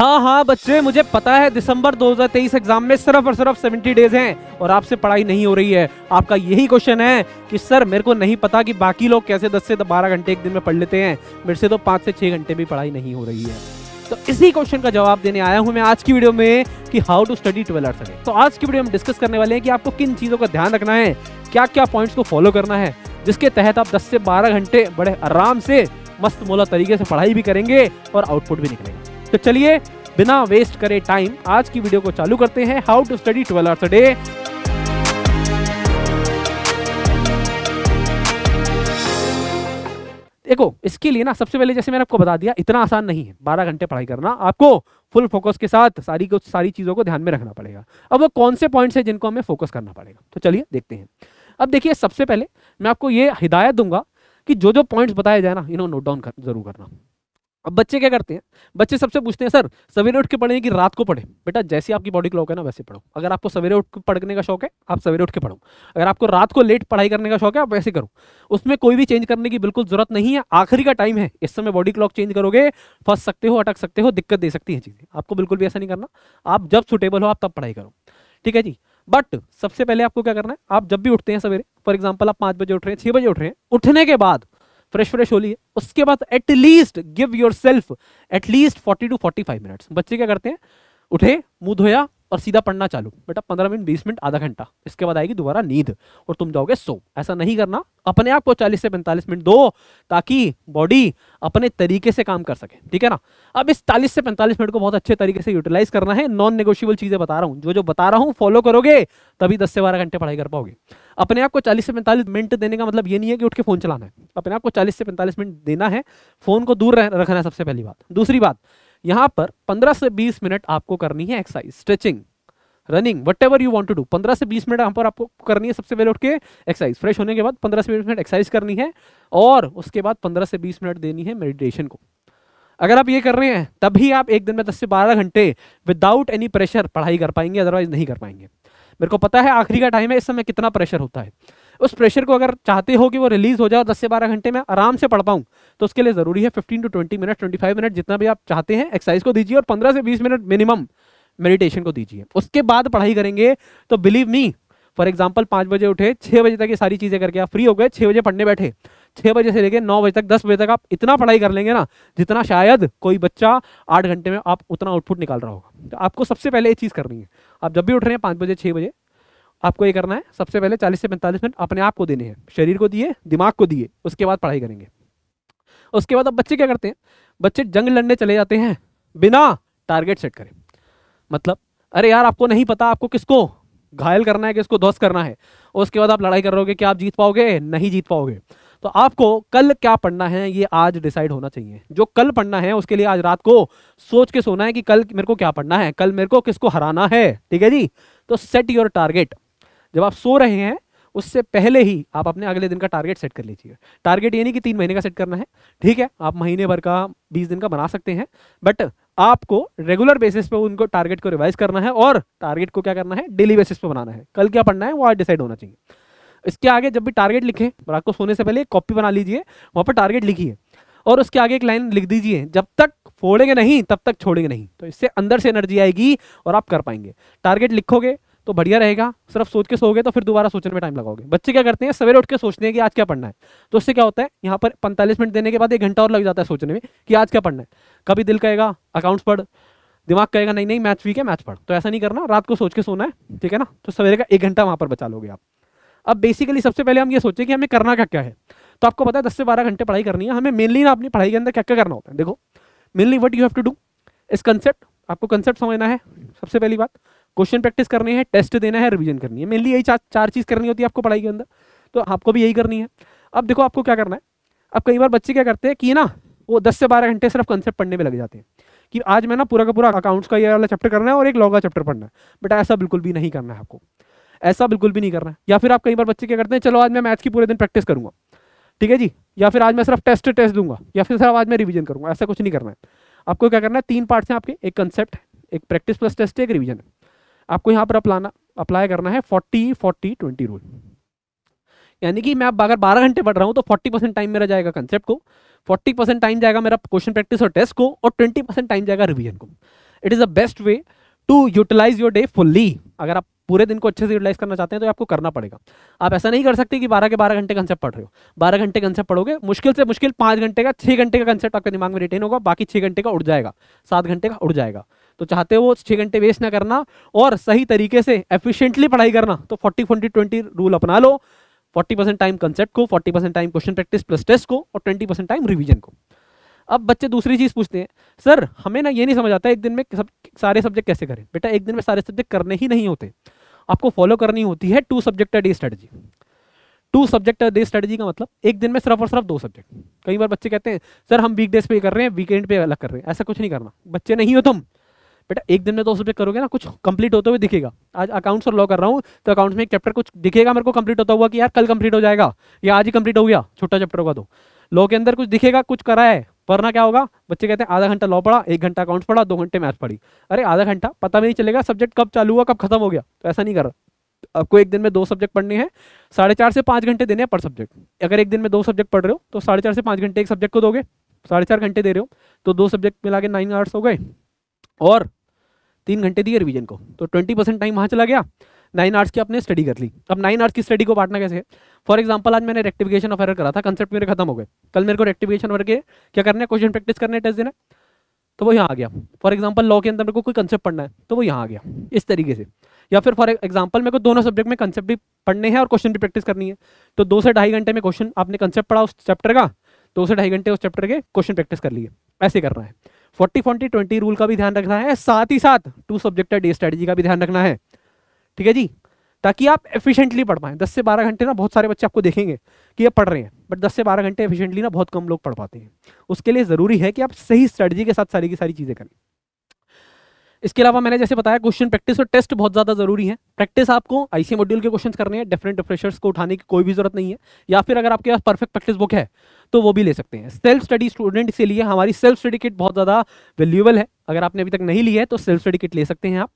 हाँ हाँ बच्चे मुझे पता है दिसंबर 2023 एग्जाम में सिर्फ और सिर्फ 70 डेज हैं और आपसे पढ़ाई नहीं हो रही है आपका यही क्वेश्चन है कि सर मेरे को नहीं पता कि बाकी लोग कैसे 10 से 12 घंटे एक दिन में पढ़ लेते हैं मेरे से तो 5 से 6 घंटे भी पढ़ाई नहीं हो रही है तो इसी क्वेश्चन का जवाब देने आया हूँ मैं आज की वीडियो में कि हाउ टू स्टडी ट्वेल्थ सके तो आज की वीडियो हम डिस्कस करने वाले हैं कि आपको किन चीज़ों का ध्यान रखना है क्या क्या पॉइंट्स को फॉलो करना है जिसके तहत आप दस से बारह घंटे बड़े आराम से मस्त मोला तरीके से पढ़ाई भी करेंगे और आउटपुट भी निकलेंगे तो चलिए बिना वेस्ट करे टाइम आज की वीडियो को चालू करते हैं how to study twelve hours a day देखो इसके लिए ना सबसे पहले जैसे मैंने आपको बता दिया इतना आसान नहीं है बारह घंटे पढ़ाई करना आपको फुल फोकस के साथ सारी कुछ सारी चीज़ों को ध्यान में रखना पड़ेगा अब वो कौन से पॉइंट्स हैं जिनको हमें फोकस करना पड़ेगा तो चलिए देखते हैं अब देखिए सबसे पहले मैं आपको ये हिदायत दूंगा कि जो जो पॉइंट्स बताए जाए ना इन्हों नोट डाउन कर जरूर करना अब बच्चे क्या करते हैं बच्चे सबसे पूछते हैं सर सवेरे उठ के पढ़ेंगे कि रात को पढ़ें बेटा जैसी आपकी बॉडी क्लॉक है ना वैसे पढ़ो अगर आपको सवेरे उठ के पढ़ने का शौक है आप सवेरे उठ के पढ़ो अगर आपको रात को लेट पढ़ाई करने का शौक है आप वैसे करो उसमें कोई भी चेंज करने की बिल्कुल जरूरत नहीं है आखिरी का टाइम है इस समय बॉडी क्लॉक चेंज करोगे फंस सकते हो अटक सकते हो दिक्कत दे सकती है चीज़ें आपको बिल्कुल भी ऐसा नहीं करना आप जब सुटेबल हो आप तब पढ़ाई करो ठीक है जी बट सबसे पहले आपको क्या करना है आप जब भी उठते हैं सवेरे फॉर एग्जाम्पल आप पाँच बजे उठ रहे हैं छः बजे उठ रहे हैं उठने के बाद फ्रेश फ्रेश हो है उसके बाद at least give yourself at least forty to forty five minutes बच्चे क्या करते हैं उठे मुंह धोया और सीधा पढ़ना चालू बेटा पंद्रह मिनट बीस मिनट आधा घंटा इसके बाद आएगी दोबारा नींद और तुम जाओगे सो ऐसा नहीं करना अपने आप को चालीस से पैंतालीस मिनट दो ताकि बॉडी अपने तरीके से काम कर सके ठीक है ना अब इस चालीस से पैंतालीस मिनट को बहुत अच्छे तरीके से यूटिलाइज करना है नॉन नेगोशियबल चीजें बता रहा हूँ जो जो बता रहा हूँ फॉलो करोगे तभी दस से बारह घंटे पढ़ाई कर पाओगे अपने आप को चालीस से पैंतालीस मिनट देने का मतलब ये नहीं है कि उठ के फोन चलाना है अपने आप को चालीस से पैंतालीस मिनट देना है फोन को दूर रखना है सबसे पहली बात दूसरी बात यहां पर 15 से 20 मिनट आपको करनी है exercise stretching running whatever you want to do पंद्रह से बीस मिनट यहाँ पर आपको करनी है सबसे पहले उठ के एक्सरसाइज फ्रेश होने के बाद पंद्रह से बीस मिनट एक्सरसाइज करनी है और उसके बाद पंद्रह से बीस मिनट देनी है मेडिटेशन को अगर आप ये कर रहे हैं तभी आप एक दिन में दस से बारह घंटे विदाउट एनी प्रेशर पढ़ाई कर पाएंगे अदरवाइज नहीं कर पाएंगे मेरे को पता है आखिरी का टाइम है इस समय कितना प्रेशर होता है उस प्रेशर को अगर चाहते हो कि वो रिलीज़ हो जाए और दस से बारह घंटे में आराम से पढ़ पाऊँ तो उसके लिए ज़रूरी है fifteen to twenty minute twenty five minute जितना भी आप चाहते हैं एक्सरसाइज को दीजिए और पंद्रह से बीस मिनट मिनिमम मेडिटेशन को दीजिए उसके बाद पढ़ाई करेंगे तो बिलीव मी फॉर एग्जाम्पल पाँच बजे उठे छः बजे तक ये सारी चीज़ें करके आप फ्री हो गए छः बजे पढ़ने बैठे छः बजे से लेकर नौ बजे तक दस बजे तक आप इतना पढ़ाई कर लेंगे ना जितना शायद कोई बच्चा आठ घंटे में आप उतना आउटपुट निकाल रहा होगा तो आपको सबसे पहले ये चीज़ करनी है आप जब भी उठ रहे हैं पाँच बजे छः बजे आपको ये करना है सबसे पहले 40 से 45 मिनट अपने आप को देने हैं शरीर को दिए दिमाग को दिए उसके बाद पढ़ाई करेंगे उसके बाद अब बच्चे क्या करते हैं बच्चे जंग लड़ने चले जाते हैं बिना टारगेट सेट करें मतलब अरे यार आपको नहीं पता आपको किसको घायल करना है किसको ध्वस्त करना है उसके बाद आप लड़ाई कर रहे हो कि आप जीत पाओगे नहीं जीत पाओगे तो आपको कल क्या पढ़ना है ये आज डिसाइड होना चाहिए जो कल पढ़ना है उसके लिए आज रात को सोच के सोना है कि कल मेरे को क्या पढ़ना है कल मेरे को किसको हराना है ठीक है जी तो सेट योर टारगेट जब आप सो रहे हैं उससे पहले ही आप अपने अगले दिन का टारगेट सेट कर लीजिए टारगेट ये नहीं कि तीन महीने का सेट करना है ठीक है आप महीने भर का बीस दिन का बना सकते हैं बट आपको रेगुलर बेसिस पे उनको टारगेट को रिवाइज करना है और टारगेट को क्या करना है डेली बेसिस पे बनाना है कल क्या पढ़ना है वो आज डिसाइड होना चाहिए इसके आगे जब भी टारगेट लिखें रात को सोने से पहले एक कॉपी बना लीजिए वहाँ पर टारगेट लिखिए और उसके आगे एक लाइन लिख दीजिए जब तक फोड़ेंगे नहीं तब तक छोड़ेंगे नहीं तो इससे अंदर से एनर्जी आएगी और आप कर पाएंगे टारगेट लिखोगे तो बढ़िया रहेगा सिर्फ सोच के सोओगे तो फिर दोबारा सोचने में टाइम लगाओगे बच्चे क्या करते हैं सवेरे उठ के सोचते हैं कि आज क्या पढ़ना है तो उससे क्या होता है यहाँ पर पैंतालीस मिनट देने के बाद एक घंटा और लग जाता है सोचने में कि आज क्या पढ़ना है कभी दिल कहेगा अकाउंट्स पढ़ दिमाग कहेगा नहीं नहीं मैच वीक है मैथ पढ़ तो ऐसा नहीं करना रात को सोच के सोना है ठीक है ना तो सवेरे का एक घंटा वहाँ पर बचा लोगे आप अब बेसिकली सबसे पहले हम ये सोचें कि हमें करना क्या क्या है तो आपको पता है दस से बारह घंटे पढ़ाई करनी है हमें मेनली ना अपनी पढ़ाई के अंदर क्या क्या करना होता है देखो mainly what you have to do इस कंसेप्ट आपको कंसेप्ट समझना है सबसे पहली बात क्वेश्चन प्रैक्टिस करनी है टेस्ट देना है रिविजन करनी है मेनली यही चार चार चीज़ करनी होती है आपको पढ़ाई के अंदर तो आपको भी यही करनी है अब देखो आपको क्या करना है अब कई बार बच्चे क्या करते हैं कि ना वो दस से बारह घंटे सिर्फ कंसेप्ट पढ़ने में लग जाते हैं कि आज मैं ना पूरा का पूरा अकाउंट्स का ये वाला चैप्टर करना है और एक लॉ का चैप्टर पढ़ना है बट ऐसा बिल्कुल भी नहीं करना है आपको ऐसा बिल्कुल भी नहीं करना है या फिर आप कई बार बच्चे क्या करते हैं चलो आज मैं मैथ्स की पूरे दिन प्रैक्टिस करूंगा ठीक है जी या फिर आज मैं सिर्फ टेस्ट टेस्ट दूंगा या फिर सिर्फ आज मैं रिविजन करूंगा ऐसा कुछ नहीं करना है आपको क्या करना है तीन पार्ट्स हैं आपके एक कंसेप्ट एक प्रैक्टिस प्लस टेस्ट एक रिविजन है आपको यहाँ पर अपलाना अप्लाई करना है फोर्टी फोर्टी ट्वेंटी रूल यानी कि मैं अब अगर बारह घंटे पढ़ रहा हूँ तो फोर्टी परसेंट टाइम मेरा जाएगा कंसेप्ट को फोर्टी परसेंट टाइम जाएगा मेरा क्वेश्चन प्रैक्टिस और टेस्ट को और ट्वेंटी परसेंट टाइम जाएगा रिविजन को it is the best way to utilize your day fully अगर आप पूरे दिन को अच्छे से यूटिलाइज करना चाहते हैं तो आपको करना पड़ेगा आप ऐसा नहीं कर सकते कि बारह के बारह घंटे कंसेप्ट पढ़ रहे हो बारह घंटे कंसेप्ट पढ़ोगे मुश्किल से मुश्किल पाँच घंटे का छः घंटे का कंसेप्ट आपके दिमाग में रिटेन होगा बाकी छः घंटे का उड़ जाएगा सात घंटे का उड़ जाएगा तो चाहते हो छः घंटे वेस्ट ना करना और सही तरीके से एफिशिएंटली पढ़ाई करना तो फोर्टी फोर्टी ट्वेंटी रूल अपना लो फोर्टी परसेंट टाइम कंसेप्ट को forty percent time question practice plus test को और ट्वेंटी परसेंट टाइम रिविजन को अब बच्चे दूसरी चीज़ पूछते हैं सर हमें ना ये नहीं समझ आता एक दिन में सब सारे सब्जेक्ट कैसे करें बेटा एक दिन में सारे सब्जेक्ट करने ही नहीं होते आपको फॉलो करनी होती है two subject day strategy two subject day strategy का मतलब एक दिन में सिर्फ और सिर्फ दो सब्जेक्ट कई बार बच्चे कहते हैं सर हम वीकडेज पे कर रहे हैं वीकेंड पे अलग कर रहे हैं ऐसा कुछ नहीं करना बच्चे नहीं हो तुम बेटा एक दिन में दो तो सब्जेक्ट करोगे ना कुछ कंप्लीट होते हुए दिखेगा आज अकाउंट्स और लॉ कर रहा हूँ तो अकाउंट्स में एक चैप्टर कुछ दिखेगा मेरे को कंप्लीट होता हुआ कि यार कल कंप्लीट हो जाएगा या आज ही कंप्लीट हो गया छोटा चैप्टर होगा तो लॉ के अंदर कुछ दिखेगा कुछ करा है वरना क्या होगा बच्चे कहते हैं आधा घंटा लॉ पढ़ा एक घंटा अकाउंट्स पढ़ा दो घंटे मैथ पढ़ी अरे आधा घंटा पता नहीं चलेगा सब्जेक्ट कब चालू हुआ कब खत्म हो गया तो ऐसा नहीं कर रहा आपको एक दिन में दो सब्जेक्ट पढ़ने हैं साढ़े चार से पाँच घंटे देने हैं पर सब्जेक्ट अगर एक दिन में दो सब्जेक्ट पढ़ रहे हो तो साढ़े चार से पाँच घंटे एक सब्जेक्ट को दोगे साढ़े चार घंटे दे रहे हो तो दो सब्जेक्ट मिला के नाइन आवर्स हो गए और तीन घंटे दिए रिविजन को तो ट्वेंटी परसेंट टाइम वहाँ चला गया नाइन आर्ट्स की आपने स्टडी कर ली अब नाइन आवर्स की स्टडी को बांटना कैसे फॉर एग्जाम्पल आज मैंने रेक्टिफिकेशन ऑफ एरर करा था कंसेप्ट मेरे खत्म हो गए कल मेरे को रेक्टिफिकेशन के क्या करना है क्वेश्चन प्रैक्टिस करने टेस्ट देना तो वो यहाँ आ गया फॉर एग्जाम्पल लॉ के अंदर मेरे को कोई कंसेप्ट पढ़ना है तो वो यहाँ आ गया इस तरीके से या फिर फॉर एग्जाम्पल मेरे को दोनों सब्जेक्ट में कंसेप्ट भी पढ़ने हैं और क्वेश्चन भी प्रैक्टिस करनी है तो दो से ढाई घंटे में क्वेश्चन आपने कंसेप्ट पढ़ा उस चैप्टर का दो से ढाई घंटे उस चैप्टर के क्वेश्चन प्रैक्टिस कर लिए ऐसे करना है फोर्टी फोर्टी ट्वेंटी रूल का भी ध्यान रखना है साथ ही साथ टू सब्जेक्टेड डे स्ट्रेटेजी का भी ध्यान रखना है ठीक है जी ताकि आप एफिशिएंटली पढ़ पाएं दस से बारह घंटे ना बहुत सारे बच्चे आपको देखेंगे कि ये पढ़ रहे हैं बट दस से बारह घंटे एफिशिएंटली ना बहुत कम लोग पढ़ पाते हैं उसके लिए ज़रूरी है कि आप सही स्ट्रेटजी के साथ सारी की सारी चीज़ें करें इसके अलावा मैंने जैसे बताया क्वेश्चन प्रैक्टिस और टेस्ट बहुत ज़्यादा जरूरी है प्रैक्टिस आपको आईसी मॉड्यूल के क्वेश्चन करने हैं डिफरेंट फ्रेशर्स को उठाने की कोई भी जरूरत नहीं है या फिर अगर आपके पास परफेक्ट प्रैक्टिस बुक है तो वो भी ले सकते हैं सेल्फ स्टडी स्टूडेंट के लिए हमारी सेल्फ स्टडी किट बहुत ज़्यादा वैल्यूएबल है अगर आपने अभी तक नहीं ली है तो सेल्फ स्टडी किट ले सकते हैं आप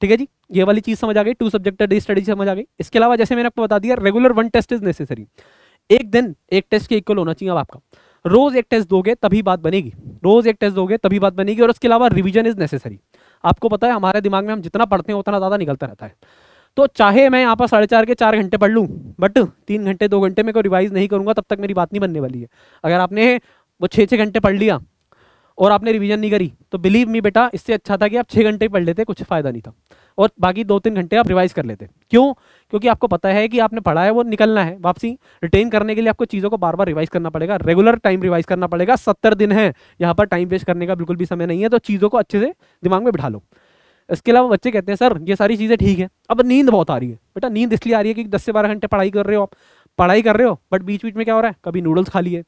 ठीक है जी ये वाली चीज़ समझ आ गई टू सब्जेक्ट डे स्टडी समझ आ गई इसके अलावा जैसे मैंने आपको बता दिया regular one test is necessary एक दिन एक टेस्ट के इक्वल होना चाहिए अब आपका रोज एक टेस्ट दोगे तभी बात बनेगी रोज एक टेस्ट दोगे तभी बात बनेगी और उसके अलावा रिविजन इज नेसेसरी आपको पता है हमारे दिमाग में हम जितना पढ़ते हैं उतना ज़्यादा निकलता रहता है तो चाहे मैं यहाँ पर साढ़े चार के चार घंटे पढ़ लूँ बट तीन घंटे दो घंटे में कोई रिवाइज नहीं करूँगा तब तक मेरी बात नहीं बनने वाली है अगर आपने वो छः छः घंटे पढ़ लिया और आपने रिवीजन नहीं करी तो बिलीव मी बेटा इससे अच्छा था कि आप छः घंटे पढ़ लेते कुछ फ़ायदा नहीं था और बाकी दो तीन घंटे आप रिवाइज कर लेते क्यों क्योंकि आपको पता है कि आपने पढ़ा है वो निकलना है वापसी रिटेन करने के लिए आपको चीज़ों को बार बार रिवाइज करना पड़ेगा रेगुलर टाइम रिवाइज करना पड़ेगा सत्तर दिन है यहाँ पर टाइम वेस्ट करने का बिल्कुल भी समय नहीं है तो चीज़ों को अच्छे से दिमाग में बिठा लो इसके अलावा बच्चे कहते हैं सर ये सारी चीज़ें ठीक है अब नींद बहुत आ रही है बेटा नींद इसलिए आ रही है कि दस से बारह घंटे पढ़ाई कर रहे हो आप पढ़ाई कर रहे हो बट बीच बीच में क्या हो रहा है कभी नूडल्स खा लिए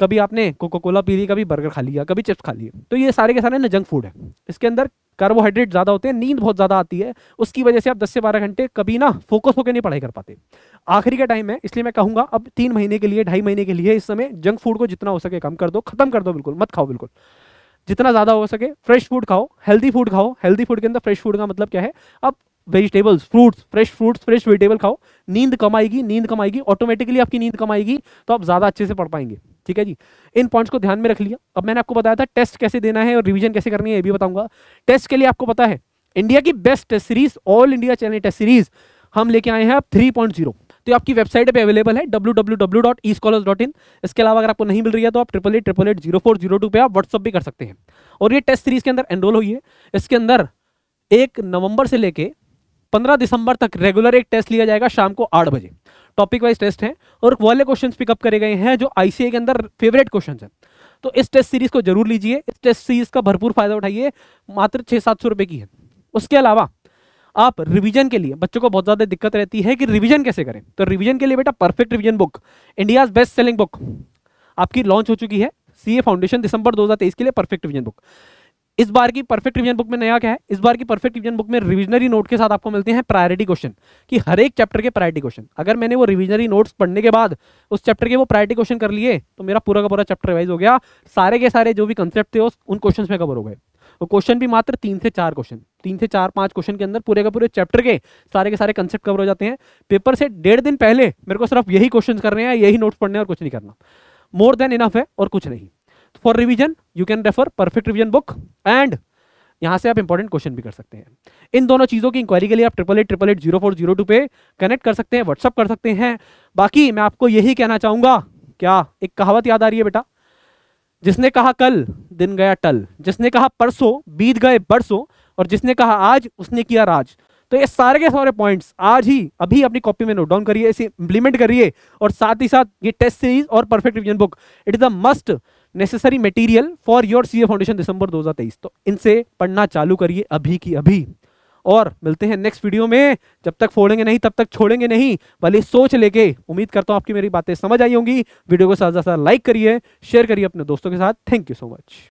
कभी आपने कोको कोला पी ली कभी बर्गर खा लिया कभी चिप्स खा लिए तो ये सारे के सारे ना जंक फूड है इसके अंदर कार्बोहाइड्रेट ज़्यादा होते हैं नींद बहुत ज़्यादा आती है उसकी वजह से आप 10 से 12 घंटे कभी ना फोकस होकर नहीं पढ़ाई कर पाते आखिरी का टाइम है इसलिए मैं कहूँगा अब तीन महीने के लिए ढाई महीने के लिए इस समय जंक फूड को जितना हो सके कम कर दो खत्म कर दो बिल्कुल मत खाओ बिल्कुल जितना ज़्यादा हो सके फ्रेश फूड खाओ हेल्दी फूड खाओ हेल्दी फूड के अंदर फ्रेश फूड का मतलब क्या है अब vegetables fruits fresh fruits fresh vegetable खाओ नींद कम आएगी नींद कमाएगी ऑटोमेटिकली आपकी नींद कमाएगी तो आप ज़्यादा अच्छे से पढ़ पाएंगे ठीक है जी इन पॉइंट्स को ध्यान में रख लिया अब मैंने आपको बताया था टेस्ट कैसे देना है और रिवीजन कैसे करनी है ये भी बताऊंगा टेस्ट के लिए आपको पता है इंडिया की best test series all India channel test series हम लेके आए हैं अब थ्री पॉइंट जीरो तो आपकी वेबसाइट पे अवेलेबल है इन e इसके अलावा अगर आपको नहीं मिल रही है तो आप triple eight triple eight zero four zero two पर आप व्हाट्सअप भी कर सकते हैं और ये टेस्ट सीरीज के अंदर एनरोल हुई है इसके अंदर एक नवंबर से लेके पंद्रह दिसंबर तक रेगुलर एक टेस्ट लिया जाएगा शाम को आठ बजे टॉपिक वाइज टेस्ट हैं और वाले क्वेश्चन पिकअप करे गए हैं जो आईसीए के अंदर फेवरेट क्वेश्चन है तो इस टेस्ट सीरीज को जरूर लीजिए इस टेस्ट सीरीज का भरपूर फायदा उठाइए मात्र छः सात सौ रुपये की है उसके अलावा आप रिवीजन के लिए बच्चों को बहुत ज़्यादा दिक्कत रहती है कि रिवीजन कैसे करें तो रिवीजन के लिए बेटा perfect revision book India best selling book आपकी लॉन्च हो चुकी है सीए फाउंडेशन दिसंबर 2023 के लिए परफेक्ट रिवीजन बुक इस बार की परफेक्ट रिवीजन बुक में नया क्या है इस बार की परफेक्ट रिवीजन बुक में रिविजनरी नोट के साथ आपको मिलते हैं प्रायोरिटी क्वेश्चन कि हर एक चैप्टर के प्रायोरिटी क्वेश्चन अगर मैंने वो रिविजनरी नोट्स पढ़ने के बाद उस चैप्टर के वो प्रायोरिटी क्वेश्चन कर लिए तो मेरा पूरा का पूरा चैप्टर वाइज हो गया सारे के सारे जो भी कंसेप्ट थे उन क्वेश्चन में कवर हो गए और क्वेश्चन भी मात्र तीन से चार क्वेश्चन तीन से चार पांच क्वेश्चन के अंदर पूरे के पूरे चैप्टर के सारे के सारे कंसेप्ट कवर हो जाते हैं पेपर से डेढ़ दिन पहले मेरे को सिर्फ यही क्वेश्चन करने हैं यही नोट्स पढ़ने और कुछ नहीं करना मोर देन इनफ है और कुछ नहीं for revision you can refer perfect revision book and यहां से आप इंपॉर्टेंट क्वेश्चन भी कर सकते हैं इन दोनों चीज़ों की इंक्वायरी के लिए आप triple eight triple eight zero four zero two पे कनेक्ट कर सकते हैं व्हाट्सअप कर सकते हैं बाकी मैं आपको यही कहना चाहूंगा क्या एक कहावत याद आ रही है बेटा जिसने कहा कल दिन गया टल जिसने कहा परसों बीत गए बरसों और जिसने कहा आज उसने किया राज तो ये सारे के सारे पॉइंट्स आज ही अभी अपनी कॉपी में नोट डाउन करिए इसे इंप्लीमेंट करिए और साथ ही साथ ये टेस्ट सीरीज और perfect revision book it is the must necessary material for your C foundation December 2023 तो इनसे पढ़ना चालू करिए अभी की अभी और मिलते हैं नेक्स्ट वीडियो में जब तक फोड़ेंगे नहीं तब तक छोड़ेंगे नहीं भले सोच लेके उम्मीद करता हूँ आपकी मेरी बातें समझ आई होंगी वीडियो को साथ साथ लाइक करिए शेयर करिए अपने दोस्तों के साथ थैंक यू सो मच